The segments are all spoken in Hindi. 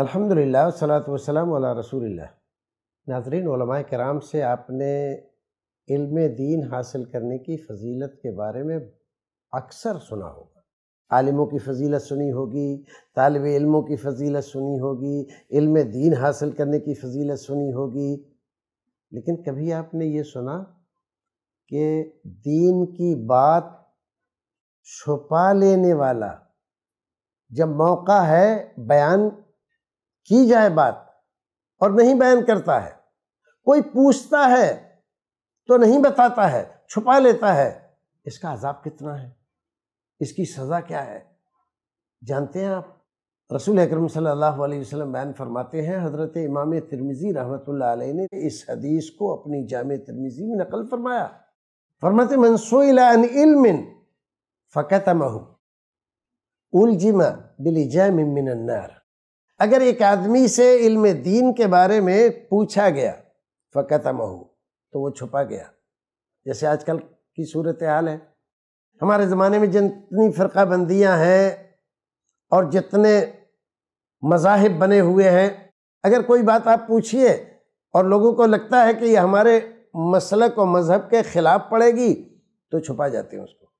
अल्हम्दुलिल्लाह सलात वसलाम वाला रसूलिल्लाह नाजरीन कराम से आपने इल्म दीन हासिल करने की फजीलत के बारे में अक्सर सुना होगा आलिमों की फजीलत सुनी होगी तालब इल्मों की फजीलत सुनी होगी इल्म दीन हासिल करने की फजीलत सुनी होगी लेकिन कभी आपने ये सुना कि दीन की बात छुपा लेने वाला जब मौका है बयान की जाए बात और नहीं बयान करता है कोई पूछता है तो नहीं बताता है छुपा लेता है इसका अजाब कितना है इसकी सज़ा क्या है जानते हैं आप रसूल अक्रम सल्लल्लाहु अलैहि वसल्लम बयान फरमाते हैं हज़रत इमाम तिरमिज़ी रहमत ने इस हदीस को अपनी जाम तिरमिज़ी में नकल फरमाया फरमाते मनसोन इल्मिन फ़कत महू उलजिमा बिल मिन मिनन्नार अगर एक आदमी से इल्म दीन के बारे में पूछा गया फ़कत हो तो वो छुपा गया जैसे आजकल की सूरत हाल है हमारे ज़माने में जितनी फ़िरकाबंदियाँ हैं और जितने मजाहब बने हुए हैं अगर कोई बात आप पूछिए और लोगों को लगता है कि ये हमारे मसलक और मज़हब के ख़िलाफ़ पड़ेगी तो छुपा जाते हैं उसको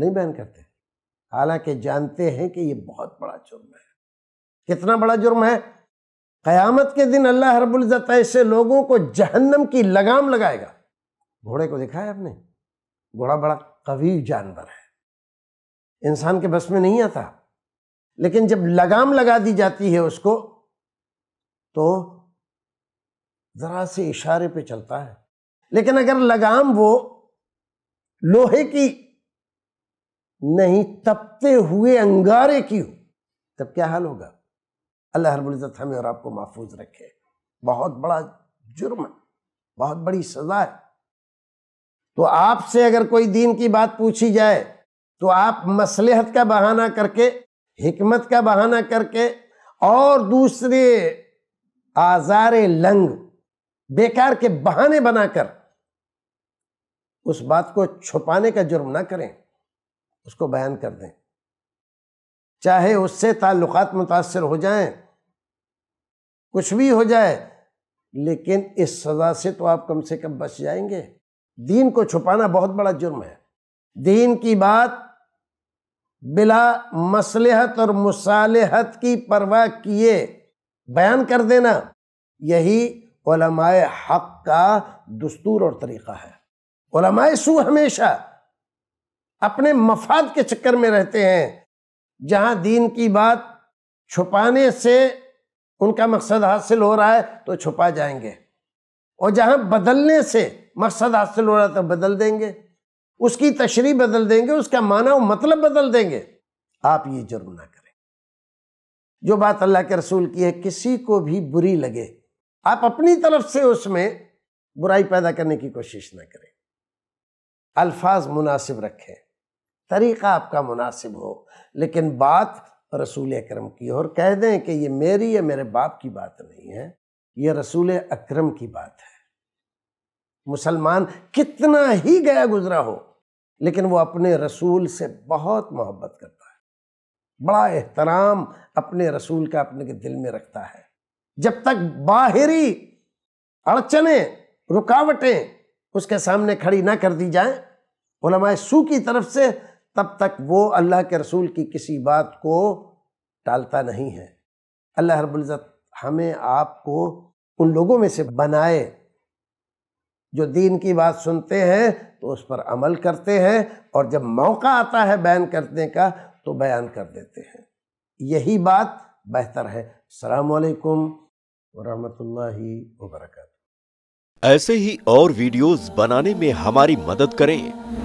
नहीं बैन करते हालांकि जानते हैं कि ये बहुत बड़ा जुर्म है कितना बड़ा जुर्म है क़यामत के दिन अल्लाह रबुल्ज़त ऐसे लोगों को जहन्नम की लगाम लगाएगा घोड़े को देखा है आपने घोड़ा बड़ा कवी जानवर है इंसान के बस में नहीं आता लेकिन जब लगाम लगा दी जाती है उसको तो ज़रा से इशारे पे चलता है लेकिन अगर लगाम वो लोहे की नहीं तपते हुए अंगारे की हो तब क्या हाल होगा अल्लाह रबुल्ज़त हमें और आपको महफूज रखे बहुत बड़ा जुर्म है बहुत बड़ी सज़ा है तो आपसे अगर कोई दीन की बात पूछी जाए तो आप मसलहत का बहाना करके हमत का बहाना करके और दूसरे आज़ार लंग बेकार के बहाने बनाकर उस बात को छुपाने का जुर्म ना करें उसको बयान कर दें चाहे उससे ताल्लुक़ मुतासर हो जाए कुछ भी हो जाए लेकिन इस सज़ा से तो आप कम से कम बच जाएंगे दीन को छुपाना बहुत बड़ा जुर्म है दीन की बात बिला मसलहत और मुसालहत की परवाह किए बयान कर देना यही हक का दस्तूर और तरीक़ा है ओलमाए सू हमेशा अपने मफाद के चक्कर में रहते हैं जहाँ दीन की बात छुपाने से उनका मकसद हासिल हो रहा है तो छुपा जाएंगे और जहाँ बदलने से मकसद हासिल हो रहा है तो बदल देंगे उसकी तशरी बदल देंगे उसका माना मतलब बदल देंगे आप ये जुर्म ना करें जो बात अल्लाह के रसूल की है किसी को भी बुरी लगे आप अपनी तरफ से उसमें बुराई पैदा करने की कोशिश ना करें अल्फाज मुनासिब रखें तरीक़ा आपका मुनासिब हो लेकिन बात रसूल अक्रम की और कह दें कि ये मेरी या मेरे बाप की बात नहीं है ये रसूल अक्रम की बात है मुसलमान कितना ही गया गुजरा हो लेकिन वो अपने रसूल से बहुत मोहब्बत करता है बड़ा एहतराम अपने रसूल का अपने के दिल में रखता है जब तक बाहरी अड़चने रुकावटें उसके सामने खड़ी ना कर दी जाए उलमाए सू की तरफ से तब तक वो अल्लाह के रसूल की किसी बात को टालता नहीं है अल्लाह रबुल्ज़त हमें आपको उन लोगों में से बनाए जो दीन की बात सुनते हैं तो उस पर अमल करते हैं और जब मौका आता है बयान करने का तो बयान कर देते हैं यही बात बेहतर है अलकुम वरहमतुल्लाहि वबरकत ऐसे ही और वीडियोस बनाने में हमारी मदद करें